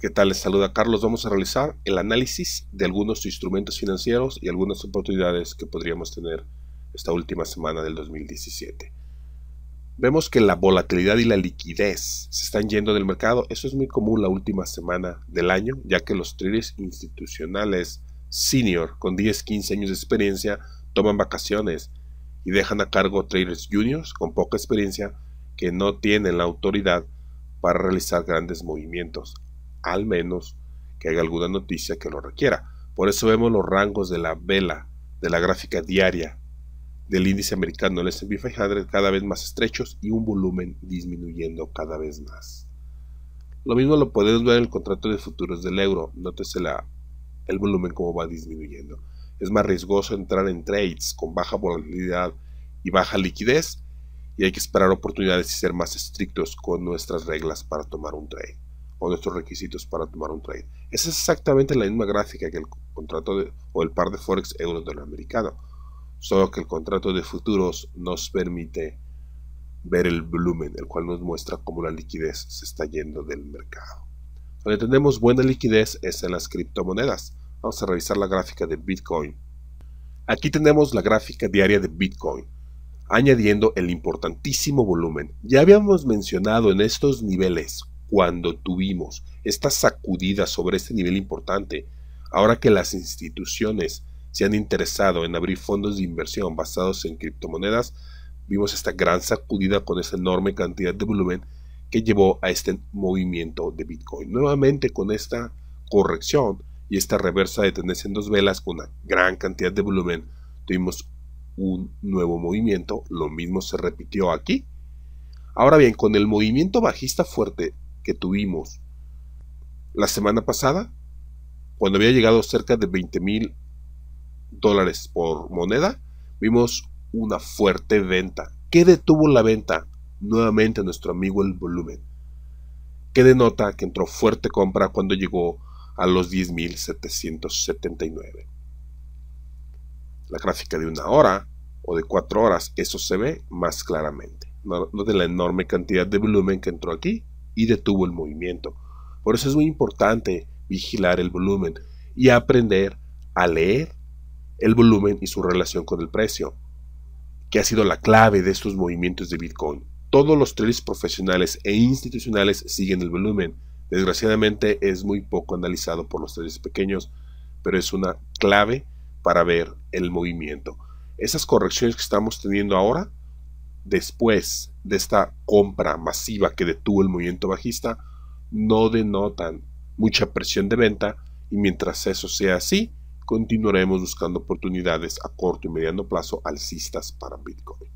¿Qué tal? Les saluda Carlos. Vamos a realizar el análisis de algunos instrumentos financieros y algunas oportunidades que podríamos tener esta última semana del 2017. Vemos que la volatilidad y la liquidez se están yendo del mercado. Eso es muy común la última semana del año, ya que los traders institucionales senior con 10, 15 años de experiencia toman vacaciones y dejan a cargo traders juniors con poca experiencia que no tienen la autoridad para realizar grandes movimientos, al menos que haya alguna noticia que lo requiera. Por eso vemos los rangos de la vela, de la gráfica diaria, del índice americano, el S&P 500, cada vez más estrechos y un volumen disminuyendo cada vez más. Lo mismo lo podemos ver en el contrato de futuros del euro, nótese la, el volumen como va disminuyendo es más riesgoso entrar en trades con baja volatilidad y baja liquidez y hay que esperar oportunidades y ser más estrictos con nuestras reglas para tomar un trade o nuestros requisitos para tomar un trade. Esa es exactamente la misma gráfica que el contrato o el par de Forex euro dólar americano, solo que el contrato de futuros nos permite ver el volumen, el cual nos muestra cómo la liquidez se está yendo del mercado. Donde tenemos buena liquidez es en las criptomonedas Vamos a revisar la gráfica de Bitcoin. Aquí tenemos la gráfica diaria de Bitcoin, añadiendo el importantísimo volumen. Ya habíamos mencionado en estos niveles, cuando tuvimos esta sacudida sobre este nivel importante, ahora que las instituciones se han interesado en abrir fondos de inversión basados en criptomonedas, vimos esta gran sacudida con esa enorme cantidad de volumen que llevó a este movimiento de Bitcoin. Nuevamente con esta corrección y esta reversa de tendencia en dos velas con una gran cantidad de volumen, tuvimos un nuevo movimiento, lo mismo se repitió aquí. Ahora bien, con el movimiento bajista fuerte que tuvimos la semana pasada, cuando había llegado cerca de 20 mil dólares por moneda, vimos una fuerte venta. ¿Qué detuvo la venta? Nuevamente nuestro amigo el volumen. Que denota que entró fuerte compra cuando llegó a los 10.779. La gráfica de una hora o de cuatro horas, eso se ve más claramente, no, de la enorme cantidad de volumen que entró aquí y detuvo el movimiento. Por eso es muy importante vigilar el volumen y aprender a leer el volumen y su relación con el precio, que ha sido la clave de estos movimientos de Bitcoin. Todos los traders profesionales e institucionales siguen el volumen Desgraciadamente es muy poco analizado por los tres pequeños, pero es una clave para ver el movimiento. Esas correcciones que estamos teniendo ahora, después de esta compra masiva que detuvo el movimiento bajista, no denotan mucha presión de venta y mientras eso sea así, continuaremos buscando oportunidades a corto y mediano plazo alcistas para Bitcoin.